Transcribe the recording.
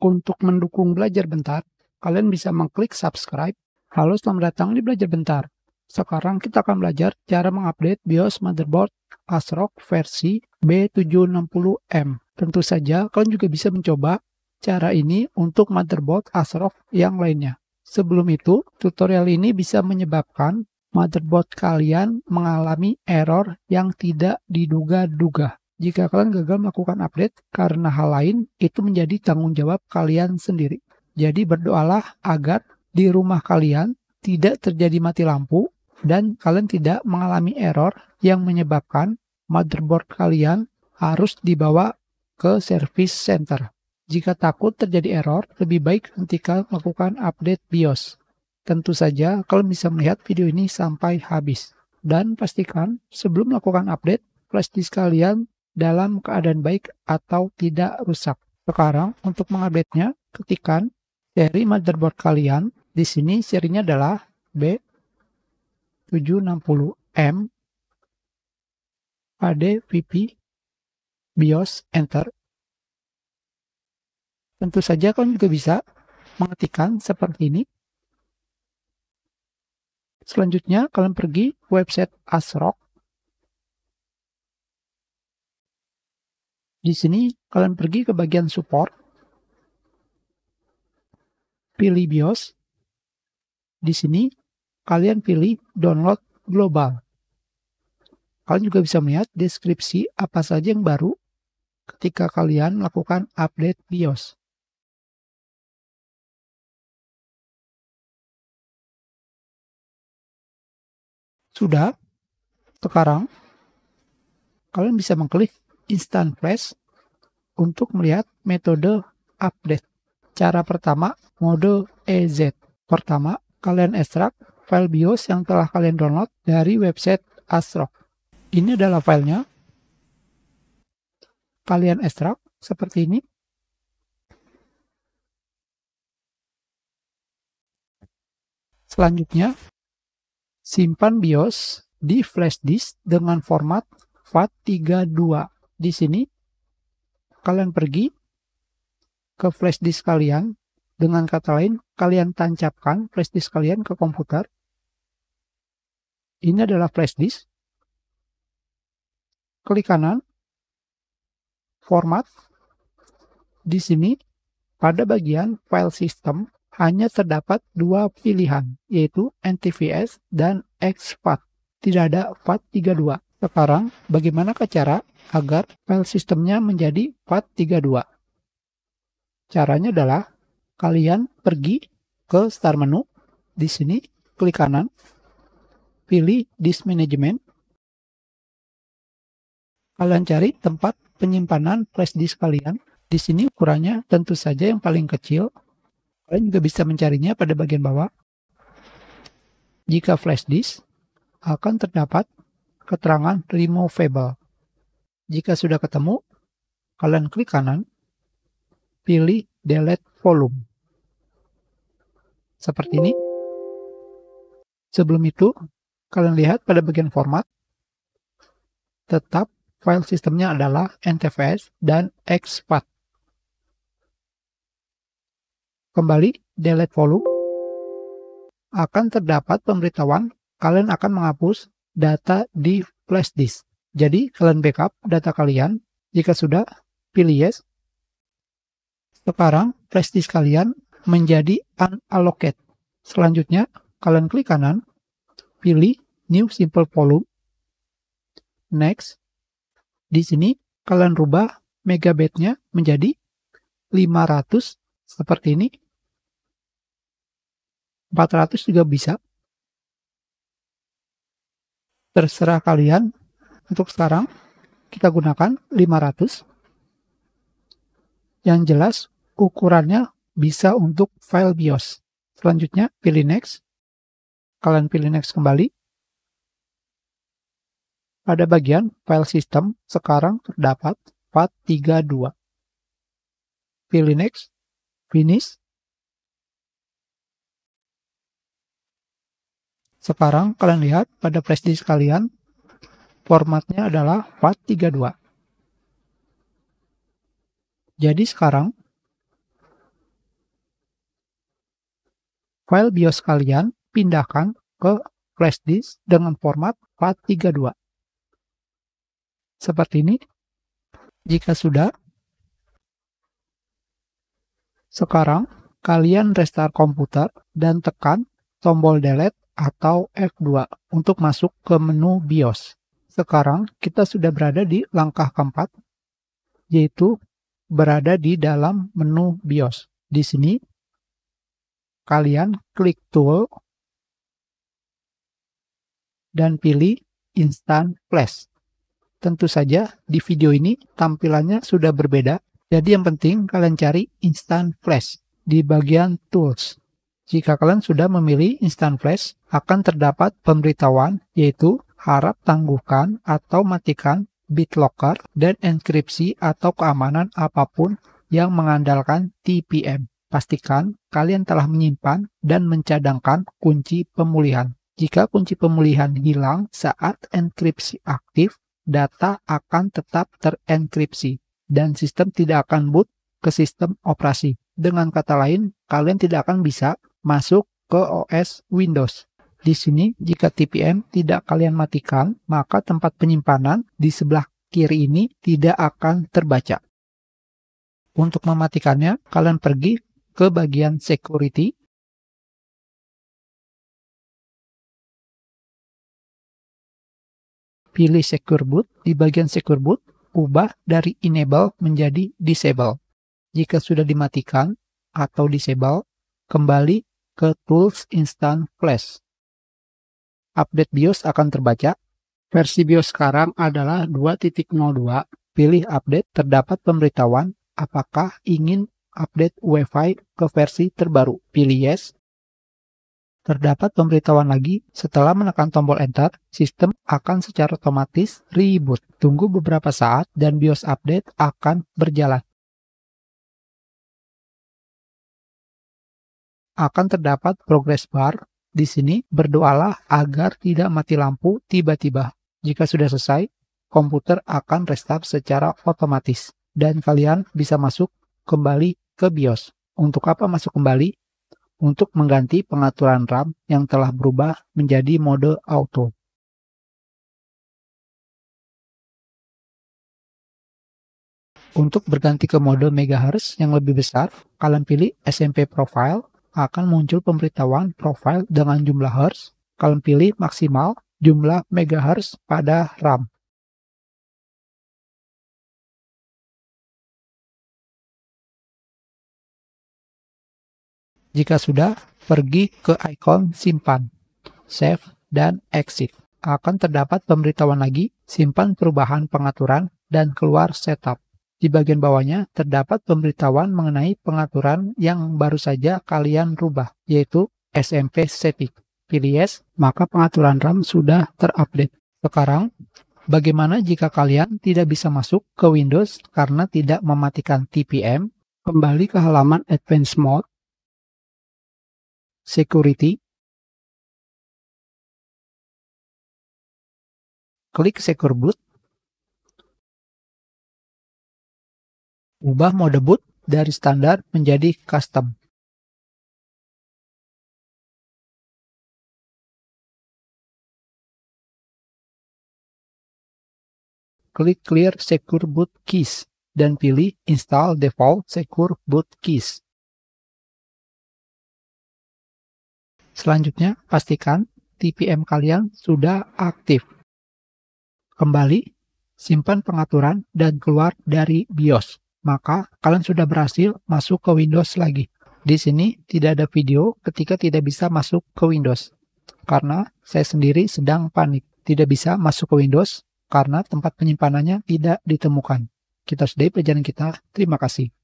Untuk mendukung belajar bentar, kalian bisa mengklik subscribe. Halo, selamat datang di Belajar Bentar. Sekarang kita akan belajar cara mengupdate BIOS motherboard ASRock versi B760M. Tentu saja, kalian juga bisa mencoba cara ini untuk motherboard ASRock yang lainnya. Sebelum itu, tutorial ini bisa menyebabkan motherboard kalian mengalami error yang tidak diduga-duga. Jika kalian gagal melakukan update karena hal lain, itu menjadi tanggung jawab kalian sendiri. Jadi berdoalah agar di rumah kalian tidak terjadi mati lampu dan kalian tidak mengalami error yang menyebabkan motherboard kalian harus dibawa ke service center. Jika takut terjadi error, lebih baik hentikan melakukan update BIOS. Tentu saja kalian bisa melihat video ini sampai habis. Dan pastikan sebelum melakukan update, flash disk kalian dalam keadaan baik atau tidak rusak. Sekarang untuk mengupdate-nya, ketikan seri motherboard kalian. Di sini serinya adalah B760M ADVP BIOS Enter. Tentu saja kalian juga bisa mengetikkan seperti ini. Selanjutnya kalian pergi website ASRock Di sini kalian pergi ke bagian support. Pilih BIOS. Di sini kalian pilih download global. Kalian juga bisa melihat deskripsi apa saja yang baru ketika kalian melakukan update BIOS. Sudah. Sekarang, kalian bisa mengklik Instant Flash untuk melihat metode update. Cara pertama, mode EZ. Pertama, kalian ekstrak file BIOS yang telah kalian download dari website Astro. Ini adalah filenya. Kalian ekstrak seperti ini. Selanjutnya, simpan BIOS di flash disk dengan format FAT32 di sini kalian pergi ke flash disk kalian. Dengan kata lain, kalian tancapkan flash disk kalian ke komputer. Ini adalah flash disk. Klik kanan, format. Di sini, pada bagian file system, hanya terdapat dua pilihan, yaitu NTVS dan XFAT. Tidak ada FAT32. Sekarang, bagaimana cara agar file sistemnya menjadi FAT32. Caranya adalah kalian pergi ke start menu, di sini klik kanan, pilih disk management, kalian cari tempat penyimpanan flash disk kalian. Di sini ukurannya tentu saja yang paling kecil. Kalian juga bisa mencarinya pada bagian bawah. Jika flash disk, akan terdapat keterangan removable. Jika sudah ketemu, kalian klik kanan, pilih delete volume. Seperti ini. Sebelum itu, kalian lihat pada bagian format, tetap file sistemnya adalah NTFS dan XPath. Kembali, delete volume. Akan terdapat pemberitahuan kalian akan menghapus data di flash disk. Jadi kalian backup data kalian. Jika sudah, pilih yes. Sekarang flash disk kalian menjadi unallocated. Selanjutnya, kalian klik kanan, pilih new simple volume. Next. Di sini kalian rubah megabyte-nya menjadi 500 seperti ini. 400 juga bisa. Terserah kalian untuk sekarang kita gunakan 500. Yang jelas ukurannya bisa untuk file BIOS. Selanjutnya pilih next. Kalian pilih next kembali. Pada bagian file system sekarang terdapat 432. Pilih next, finish. Sekarang kalian lihat pada flash disk kalian formatnya adalah FAT32. Jadi sekarang file BIOS kalian pindahkan ke flash disk dengan format FAT32. Seperti ini. Jika sudah, sekarang kalian restart komputer dan tekan tombol delete atau F2 untuk masuk ke menu BIOS. Sekarang kita sudah berada di langkah keempat, yaitu berada di dalam menu BIOS. Di sini, kalian klik tool dan pilih instant flash. Tentu saja di video ini tampilannya sudah berbeda, jadi yang penting kalian cari instant flash di bagian tools. Jika kalian sudah memilih instant flash, akan terdapat pemberitahuan yaitu harap tangguhkan atau matikan BitLocker dan enkripsi atau keamanan apapun yang mengandalkan TPM. Pastikan kalian telah menyimpan dan mencadangkan kunci pemulihan. Jika kunci pemulihan hilang saat enkripsi aktif, data akan tetap terenkripsi dan sistem tidak akan boot ke sistem operasi. Dengan kata lain, kalian tidak akan bisa masuk ke OS Windows. Di sini, jika TPM tidak kalian matikan, maka tempat penyimpanan di sebelah kiri ini tidak akan terbaca. Untuk mematikannya, kalian pergi ke bagian security. Pilih secure boot. Di bagian secure boot, ubah dari enable menjadi disable. Jika sudah dimatikan atau disable, kembali ke tools instant flash update BIOS akan terbaca. Versi BIOS sekarang adalah 2.02. Pilih update, terdapat pemberitahuan apakah ingin update WiFi ke versi terbaru. Pilih yes. Terdapat pemberitahuan lagi, setelah menekan tombol enter, sistem akan secara otomatis reboot. Tunggu beberapa saat dan BIOS update akan berjalan. Akan terdapat progress bar di sini berdoalah agar tidak mati lampu tiba-tiba. Jika sudah selesai, komputer akan restart secara otomatis dan kalian bisa masuk kembali ke BIOS. Untuk apa masuk kembali? Untuk mengganti pengaturan RAM yang telah berubah menjadi mode auto. Untuk berganti ke mode MHz yang lebih besar, kalian pilih SMP Profile akan muncul pemberitahuan profile dengan jumlah hertz. Kalian pilih maksimal jumlah megahertz pada RAM. Jika sudah, pergi ke ikon simpan, save, dan exit. Akan terdapat pemberitahuan lagi, simpan perubahan pengaturan, dan keluar setup. Di bagian bawahnya terdapat pemberitahuan mengenai pengaturan yang baru saja kalian rubah, yaitu SMP Setting. Pilih Yes, maka pengaturan RAM sudah terupdate. Sekarang, bagaimana jika kalian tidak bisa masuk ke Windows karena tidak mematikan TPM? Kembali ke halaman Advanced Mode, Security, klik Secure Boot, Ubah mode boot dari standar menjadi custom. Klik Clear Secure Boot Keys dan pilih Install Default Secure Boot Keys. Selanjutnya, pastikan TPM kalian sudah aktif. Kembali, simpan pengaturan dan keluar dari BIOS maka kalian sudah berhasil masuk ke Windows lagi. Di sini tidak ada video ketika tidak bisa masuk ke Windows. Karena saya sendiri sedang panik, tidak bisa masuk ke Windows karena tempat penyimpanannya tidak ditemukan. Kita sudahi pelajaran kita. Terima kasih.